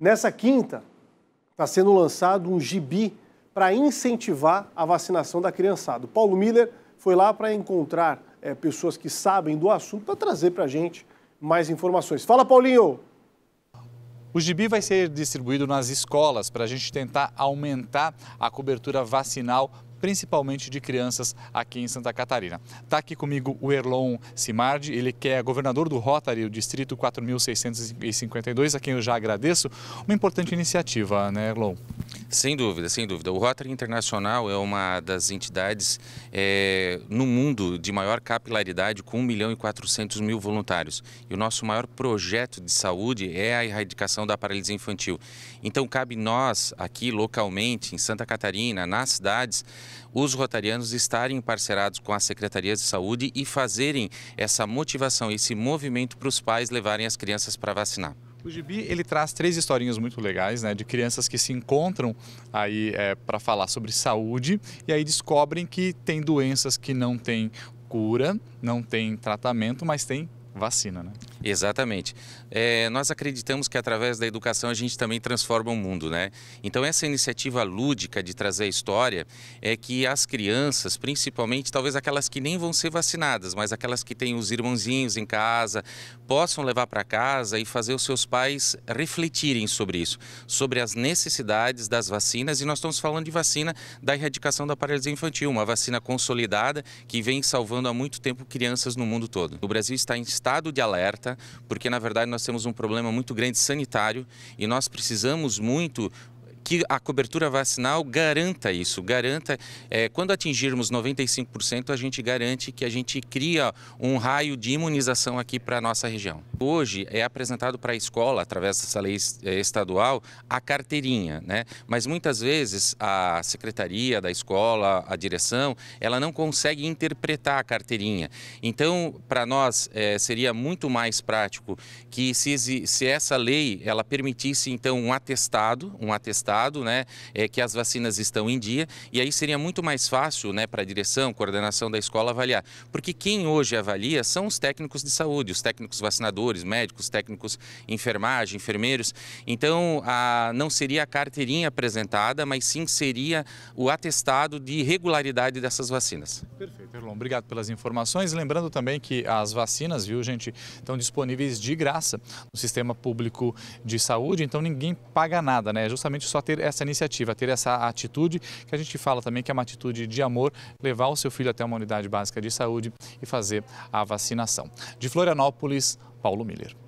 Nessa quinta, está sendo lançado um gibi para incentivar a vacinação da criançada. O Paulo Miller foi lá para encontrar é, pessoas que sabem do assunto para trazer para a gente mais informações. Fala, Paulinho! O gibi vai ser distribuído nas escolas para a gente tentar aumentar a cobertura vacinal principalmente de crianças aqui em Santa Catarina. Está aqui comigo o Erlon Simardi, ele que é governador do Rotary, o Distrito 4652, a quem eu já agradeço. Uma importante iniciativa, né, Erlon? Sem dúvida, sem dúvida. O Rotary Internacional é uma das entidades é, no mundo de maior capilaridade, com 1 milhão e 400 mil voluntários. E o nosso maior projeto de saúde é a erradicação da paralisia infantil. Então, cabe nós, aqui localmente, em Santa Catarina, nas cidades, os rotarianos estarem parcerados com as secretarias de saúde e fazerem essa motivação, esse movimento para os pais levarem as crianças para vacinar. O Gibi ele traz três historinhas muito legais, né, de crianças que se encontram aí é, para falar sobre saúde e aí descobrem que tem doenças que não têm cura, não tem tratamento, mas tem vacina, né? Exatamente. É, nós acreditamos que através da educação a gente também transforma o mundo, né? Então essa iniciativa lúdica de trazer a história é que as crianças, principalmente talvez aquelas que nem vão ser vacinadas, mas aquelas que têm os irmãozinhos em casa, possam levar para casa e fazer os seus pais refletirem sobre isso, sobre as necessidades das vacinas. E nós estamos falando de vacina da erradicação da paralisia infantil, uma vacina consolidada que vem salvando há muito tempo crianças no mundo todo. O Brasil está em estado de alerta, porque na verdade nós temos um problema muito grande sanitário e nós precisamos muito que a cobertura vacinal garanta isso, garanta, é, quando atingirmos 95%, a gente garante que a gente cria um raio de imunização aqui para a nossa região. Hoje é apresentado para a escola, através dessa lei é, estadual, a carteirinha, né? mas muitas vezes a secretaria da escola, a direção, ela não consegue interpretar a carteirinha. Então, para nós, é, seria muito mais prático que se, se essa lei, ela permitisse, então, um atestado, um atestado, né, é, que as vacinas estão em dia, e aí seria muito mais fácil, né, para a direção, coordenação da escola avaliar, porque quem hoje avalia são os técnicos de saúde, os técnicos vacinadores, médicos, técnicos enfermagem, enfermeiros. Então, a, não seria a carteirinha apresentada, mas sim seria o atestado de regularidade dessas vacinas. Perfeito, Erlon. Obrigado pelas informações. Lembrando também que as vacinas, viu, gente, estão disponíveis de graça no sistema público de saúde, então ninguém paga nada, né? Justamente só ter ter essa iniciativa, ter essa atitude, que a gente fala também que é uma atitude de amor, levar o seu filho até uma unidade básica de saúde e fazer a vacinação. De Florianópolis, Paulo Miller.